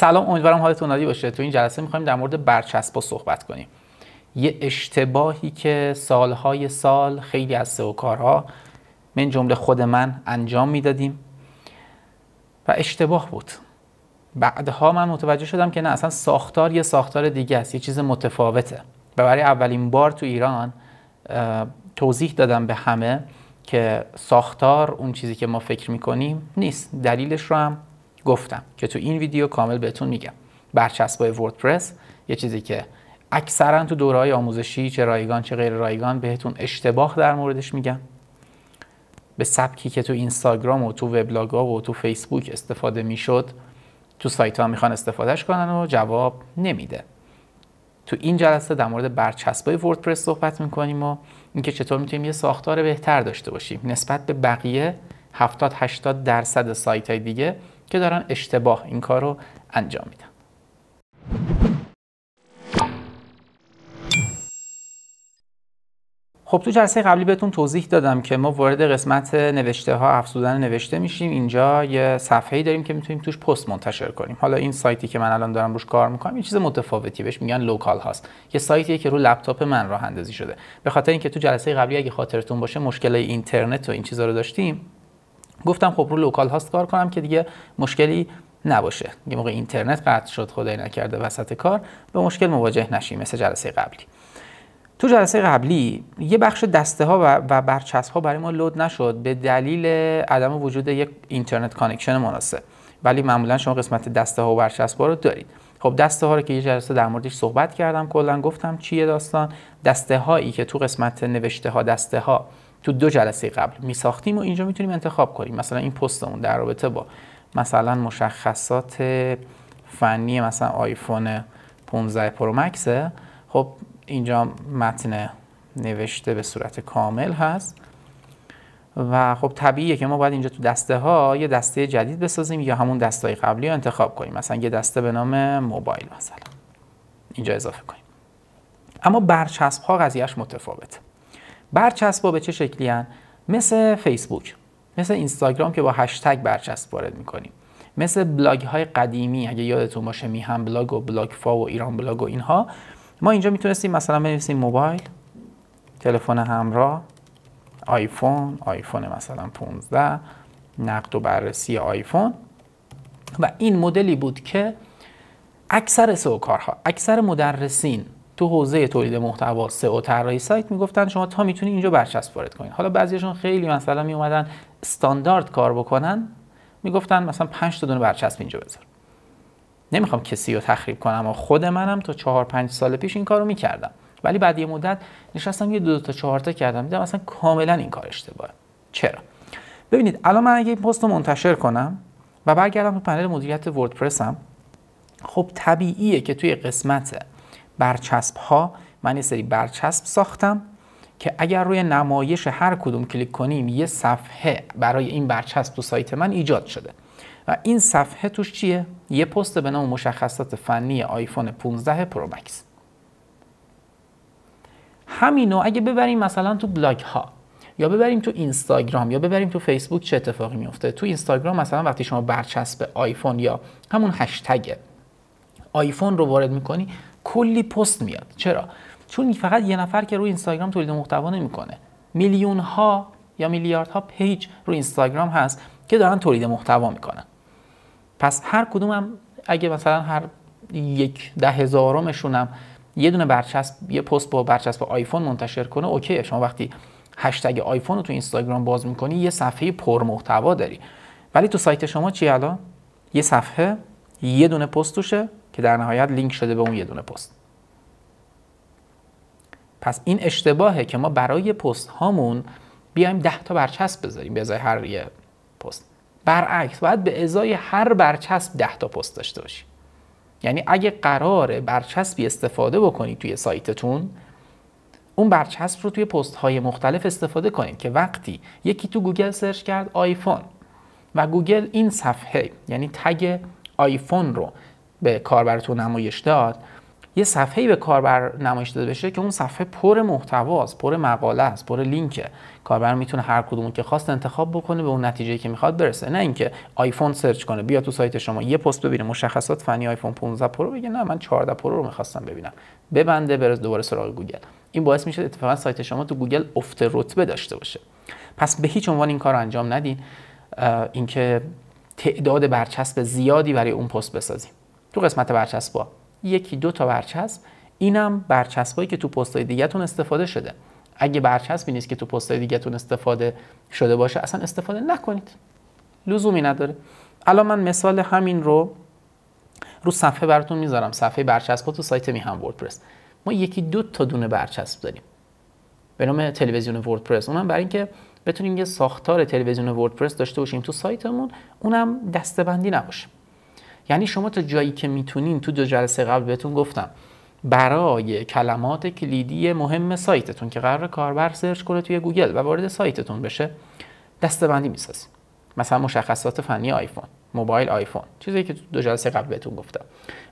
سلام امیدوارم حالتون عالی باشه تو این جلسه میخوایم در مورد برچسب با صحبت کنیم یه اشتباهی که سالهای سال خیلی از و کارها من جمله خود من انجام میدادیم و اشتباه بود بعدها من متوجه شدم که نه اصلا ساختار یه ساختار دیگه است یه چیز متفاوته و برای اولین بار تو ایران توضیح دادم به همه که ساختار اون چیزی که ما فکر میکنیم نیست دلیلش رو هم گفتم که تو این ویدیو کامل بهتون میگم برچسبای وردپرس یه چیزی که اکثرا تو دورهای آموزشی چه رایگان چه غیر رایگان بهتون اشتباه در موردش میگم به سبکی که تو اینستاگرام و تو وبلاگ ها و تو فیسبوک استفاده میشد تو سایت ها میخوان استفادهش کنن و جواب نمیده تو این جلسه در مورد برچسبای وردپرس صحبت میکنیم و اینکه چطور میتونیم یه ساختار بهتر داشته باشیم نسبت به بقیه 70 80 درصد سایت دیگه که دارن اشتباه این کار رو انجام میدن خب تو جلسه قبلی بهتون توضیح دادم که ما وارد قسمت نوشته ها افزودن نوشته میشیم اینجا یه ای داریم که میتونیم توش پست منتشر کنیم حالا این سایتی که من الان دارم روش کار میکنم یه چیز متفاوتی بهش میگن لوکال هاست یه سایتیه که رو لپتاپ من راه اندازی شده به خاطر اینکه تو جلسه قبلی اگه خاطرتون باشه مشکل اینترنت و این چیزا رو داشتیم گفتم خب رو لوکال هاست کار کنم که دیگه مشکلی نباشه یه موقع اینترنت قطع شد خدای نکرده وسط کار به مشکل مواجه نشیم مثل جلسه قبلی تو جلسه قبلی یه بخش دسته ها و برچسب ها برای ما لود نشد به دلیل عدم وجود یک اینترنت کانکشن مناسب ولی معمولا شما قسمت دسته ها و برچسب ها رو دارید خب دسته ها رو که یه جلسه در موردش صحبت کردم کلا گفتم چیه داستان دسته هایی که تو قسمت نوشته ها دسته ها تو دو جلسه قبل می ساختیم و اینجا میتونیم انتخاب کنیم مثلا این پستمون در رابطه با مثلا مشخصات فنی مثلا آیفون 15 پرو مکسه خب اینجا متن نوشته به صورت کامل هست و خب طبیعیه که ما باید اینجا تو دسته ها یه دسته جدید بسازیم یا همون دسته های قبلی رو انتخاب کنیم مثلا یه دسته به نام موبایل مثلا اینجا اضافه کنیم اما برچسب ها قضیهش متفاوته برچسب به چه شکلی هن؟ مثل فیسبوک مثل اینستاگرام که با هشتگ برچسب وارد میکنیم مثل بلاگ های قدیمی اگه یادتون باشه میهم بلاگ و بلاگ فا و ایران بلاگ و اینها ما اینجا میتونستیم مثلا بنویسیم موبایل تلفن همراه آیفون آیفون مثلا 15 نقد و بررسی آیفون و این مدلی بود که اکثر سوکارها اکثر مدرسین تو حوزه تولید محتوا سئو و طراحی سایت میگفتن شما تا میتونی اینجا برچسب وارد کنید حالا بعضیشون خیلی مثلا می اومدن استاندارد کار بکنن میگفتن مثلا 5 تا دونه برچسب اینجا بذار نمیخوام کسی رو تخریب کنم و خود منم تا 4 5 سال پیش این کارو میکردم ولی بعد یه مدت نشستم یه دو, دو تا چهار تا کردم دیدم اصلا کاملا این کار اشتباهه چرا ببینید الان من اگه این پست رو منتشر کنم و برگردم تو پنل مدیریت وردپرسم خب طبیعیه که توی قسمت برچسب ها من یه سری برچسب ساختم که اگر روی نمایش هر کدوم کلیک کنیم یه صفحه برای این برچسب تو سایت من ایجاد شده و این صفحه توش چیه؟ یه پست به نام مشخصات فنی آیفون 15 پرو مکس همینو اگه ببریم مثلا تو بلاگ ها یا ببریم تو اینستاگرام یا ببریم تو فیسبوک چه اتفاقی میفته تو اینستاگرام مثلا وقتی شما برچسب آیفون یا همون هشتگ آیفون رو وارد میکنی کلی پست میاد چرا چون فقط یه نفر که روی اینستاگرام تولید محتوا نمیکنه میلیون ها یا میلیارد ها پیج روی اینستاگرام هست که دارن تولید محتوا میکنن پس هر کدومم اگه مثلا هر یک ده هم یه دونه برچسب یه پست با برچسب آیفون منتشر کنه اوکیه شما وقتی هشتگ آیفون رو تو اینستاگرام باز میکنی یه صفحه پر محتوا داری ولی تو سایت شما چی الان یه صفحه یه دونه پست که در نهایت لینک شده به اون یه دونه پست پس این اشتباهه که ما برای پست هامون بیایم 10 تا برچسب بذاریم به ازای هر یه پست برعکس باید به ازای هر برچسب ده تا پست داشته باشیم یعنی اگه قراره برچسبی استفاده بکنید توی سایتتون اون برچسب رو توی پست های مختلف استفاده کنید که وقتی یکی تو گوگل سرچ کرد آیفون و گوگل این صفحه یعنی تگ آیفون رو به کاربرتون نمایش داد یه صفحه‌ای به کاربر نمایش داده بشه که اون صفحه پر محتواست پر مقاله است پر لینکه کاربر میتونه هر کدوم که خواست انتخاب بکنه به اون نتیجه که میخواد برسه نه اینکه آیفون سرچ کنه بیا تو سایت شما یه پست ببینه مشخصات فنی آیفون 15 پرو بگه نه من 14 پرو رو میخواستم ببینم ببنده برز دوباره سراغ گوگل این باعث میشه اتفاقا سایت شما تو گوگل افت رتبه داشته باشه پس به هیچ عنوان این کار انجام ندین اینکه تعداد برچسب زیادی برای اون پست بسازیم تو قسمت برچسبا یکی دو تا برچسب اینم برچسبایی که تو پستای دیگهتون استفاده شده اگه برچسبی نیست که تو پستای دیگهتون استفاده شده باشه اصلا استفاده نکنید لزومی نداره الان من مثال همین رو رو صفحه براتون میذارم صفحه برچسب تو سایت میهم وردپرس ما یکی دو تا دونه برچسب داریم به نام تلویزیون وردپرس اونم برای اینکه بتونیم یه ساختار تلویزیون وردپرس داشته باشیم تو سایتمون اونم دستبندی نباشه یعنی شما تا جایی که میتونین تو دو جلسه قبل بهتون گفتم برای کلمات کلیدی مهم سایتتون که قرار کاربر سرچ کنه توی گوگل و وارد سایتتون بشه دستبندی میسازیم مثلا مشخصات فنی آیفون موبایل آیفون چیزی که دو جلسه قبل بهتون گفتم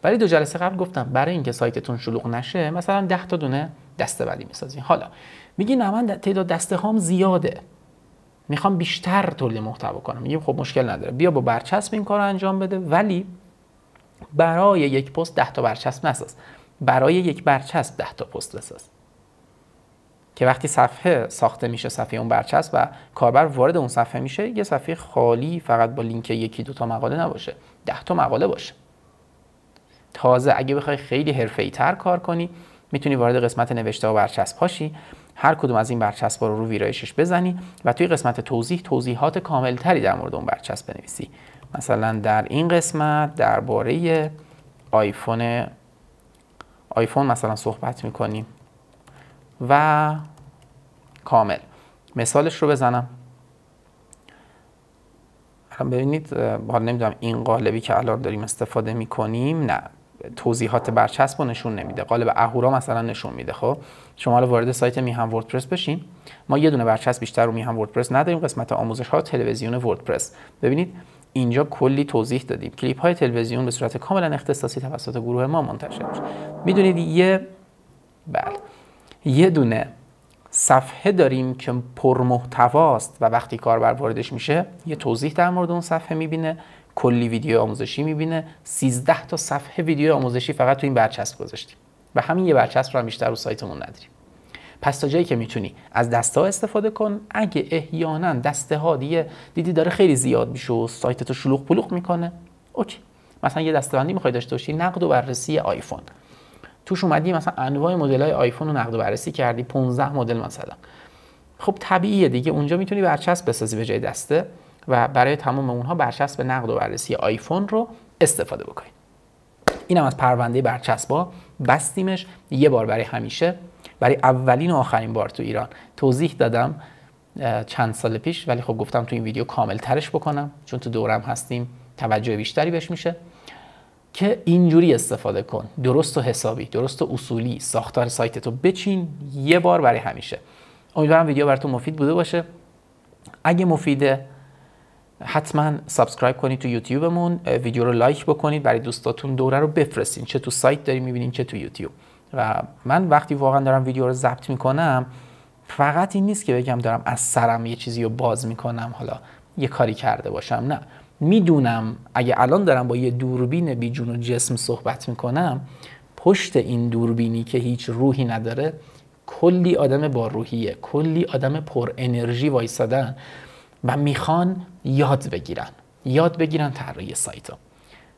ولی دو جلسه قبل گفتم برای اینکه سایتتون شلوغ نشه مثلا 10 تا دونه دستبندی میسازیم حالا میگی نه من تعداد دسته زیاده میخوام بیشتر تولید محتوا کنم یه خب مشکل نداره بیا با برچسب این کار انجام بده ولی برای یک پست ده تا برچسب نساز برای یک برچسب ده تا پست بساز که وقتی صفحه ساخته میشه صفحه اون برچسب و کاربر وارد اون صفحه میشه یه صفحه خالی فقط با لینک یکی دو تا مقاله نباشه 10 تا مقاله باشه تازه اگه بخوای خیلی ای تر کار کنی میتونی وارد قسمت نوشته و برچسب هاشی هر کدوم از این برچسب رو رو ویرایشش بزنی و توی قسمت توضیح توضیحات کاملتری در مورد اون برچسب بنویسی مثلا در این قسمت درباره آیفون آیفون مثلا صحبت میکنیم و کامل مثالش رو بزنم ببینید حالا نمیدونم این قالبی که الان داریم استفاده میکنیم نه توضیحات برچسب رو نشون نمیده قالب اهورا مثلا نشون میده خب شما حالا وارد سایت میهم وردپرس بشین ما یه دونه برچسب بیشتر رو میهم وردپرس نداریم قسمت آموزش ها تلویزیون وردپرس ببینید اینجا کلی توضیح دادیم کلیپ های تلویزیون به صورت کاملا اختصاصی توسط گروه ما منتشر میشه میدونید یه بله یه دونه صفحه داریم که پرمحتواست و وقتی کاربر واردش میشه یه توضیح در مورد اون صفحه میبینه کلی ویدیو آموزشی میبینه 13 تا صفحه ویدیو آموزشی فقط تو این برچسب گذاشتیم و همین یه برچسب رو هم بیشتر رو سایتمون نداریم پس تا جایی که میتونی از دسته ها استفاده کن اگه احیانا دسته ها دیگه دیدی داره خیلی زیاد میشه و تو شلوغ پلوغ میکنه اوکی مثلا یه بندی میخوای داشته باشی نقد و بررسی آیفون توش اومدی مثلا انواع مدل های آیفون رو نقد و بررسی کردی 15 مدل مثلا خب طبیعیه دیگه اونجا میتونی برچسب بسازی به جای دسته و برای تمام اونها برچسب نقد و بررسی آیفون رو استفاده بکنی. اینم از پرونده برچسب بستیمش یه بار برای همیشه برای اولین و آخرین بار تو ایران توضیح دادم چند سال پیش ولی خب گفتم تو این ویدیو کامل ترش بکنم چون تو دورم هستیم توجه بیشتری بهش میشه که اینجوری استفاده کن درست و حسابی درست و اصولی ساختار سایتتو بچین یه بار برای همیشه امیدوارم ویدیو براتون مفید بوده باشه اگه مفیده حتما سابسکرایب کنید تو یوتیوبمون ویدیو رو لایک بکنید برای دوستاتون دوره رو بفرستین چه تو سایت داریم میبینین چه تو یوتیوب و من وقتی واقعا دارم ویدیو رو ضبط میکنم فقط این نیست که بگم دارم از سرم یه چیزی رو باز میکنم حالا یه کاری کرده باشم نه میدونم اگه الان دارم با یه دوربین بی جون و جسم صحبت میکنم پشت این دوربینی که هیچ روحی نداره کلی آدم با روحیه کلی آدم پر انرژی وایسادن و میخوان یاد بگیرن یاد بگیرن طراحی سایت ها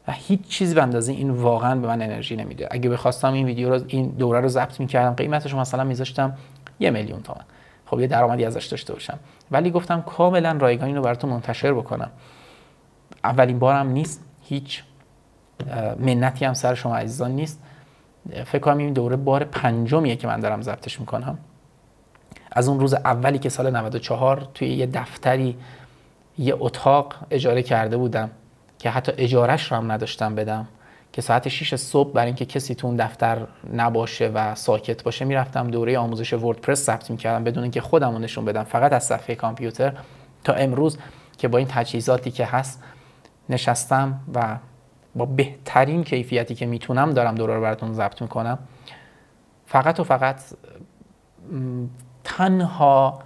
و هیچ چیز به اندازه این واقعا به من انرژی نمیده اگه بخواستم این ویدیو رو این دوره رو ضبط میکردم قیمتش مثلا میذاشتم یه میلیون تومن خب یه درآمدی ازش داشته باشم ولی گفتم کاملا رایگان این رو براتون منتشر بکنم اولین بارم نیست هیچ منتی هم سر شما عزیزان نیست فکر کنم این دوره بار پنجمیه که من دارم ضبطش میکنم از اون روز اولی که سال 94 توی یه دفتری یه اتاق اجاره کرده بودم که حتی اجارش رو هم نداشتم بدم که ساعت 6 صبح برای اینکه کسی تو اون دفتر نباشه و ساکت باشه میرفتم دوره آموزش وردپرس ثبت میکردم بدون اینکه خودم نشون بدم فقط از صفحه کامپیوتر تا امروز که با این تجهیزاتی که هست نشستم و با بهترین کیفیتی که میتونم دارم دوره رو براتون ضبط میکنم فقط و فقط تنها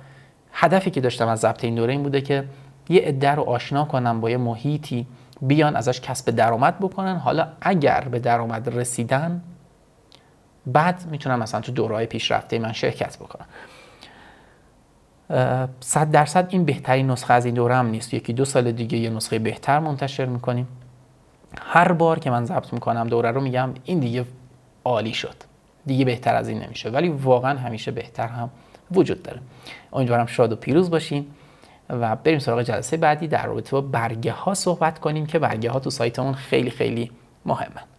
هدفی که داشتم از ضبط این دوره این بوده که یه عده رو آشنا کنم با یه محیطی بیان ازش کسب درآمد بکنن حالا اگر به درآمد رسیدن بعد میتونم مثلا تو دورهای پیشرفته من شرکت بکنم صد درصد این بهترین نسخه از این دوره هم نیست یکی دو سال دیگه یه نسخه بهتر منتشر میکنیم هر بار که من ضبط میکنم دوره رو میگم این دیگه عالی شد دیگه بهتر از این نمیشه ولی واقعا همیشه بهتر هم وجود داره امیدوارم شاد و پیروز باشین و بریم سراغ جلسه بعدی در رابطه با برگه ها صحبت کنیم که برگه ها تو سایتمون خیلی خیلی مهمه